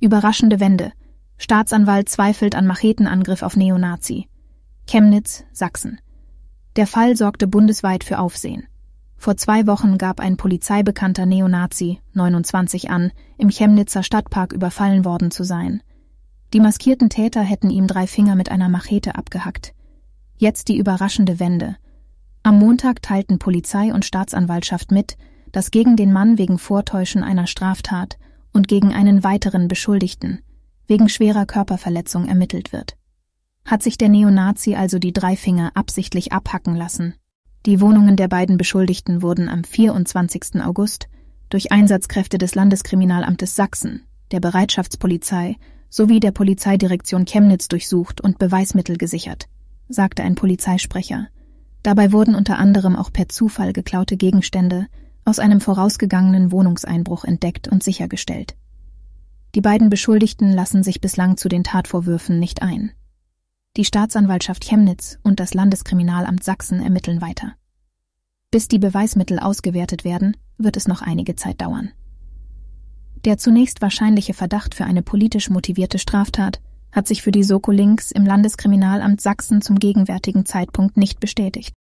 Überraschende Wende. Staatsanwalt zweifelt an Machetenangriff auf Neonazi. Chemnitz, Sachsen. Der Fall sorgte bundesweit für Aufsehen. Vor zwei Wochen gab ein polizeibekannter Neonazi, 29, an, im Chemnitzer Stadtpark überfallen worden zu sein. Die maskierten Täter hätten ihm drei Finger mit einer Machete abgehackt. Jetzt die überraschende Wende. Am Montag teilten Polizei und Staatsanwaltschaft mit, dass gegen den Mann wegen Vortäuschen einer Straftat und gegen einen weiteren Beschuldigten wegen schwerer Körperverletzung ermittelt wird. Hat sich der Neonazi also die drei Finger absichtlich abhacken lassen. Die Wohnungen der beiden Beschuldigten wurden am 24. August durch Einsatzkräfte des Landeskriminalamtes Sachsen, der Bereitschaftspolizei sowie der Polizeidirektion Chemnitz durchsucht und Beweismittel gesichert, sagte ein Polizeisprecher. Dabei wurden unter anderem auch per Zufall geklaute Gegenstände, aus einem vorausgegangenen Wohnungseinbruch entdeckt und sichergestellt. Die beiden Beschuldigten lassen sich bislang zu den Tatvorwürfen nicht ein. Die Staatsanwaltschaft Chemnitz und das Landeskriminalamt Sachsen ermitteln weiter. Bis die Beweismittel ausgewertet werden, wird es noch einige Zeit dauern. Der zunächst wahrscheinliche Verdacht für eine politisch motivierte Straftat hat sich für die Soko Links im Landeskriminalamt Sachsen zum gegenwärtigen Zeitpunkt nicht bestätigt.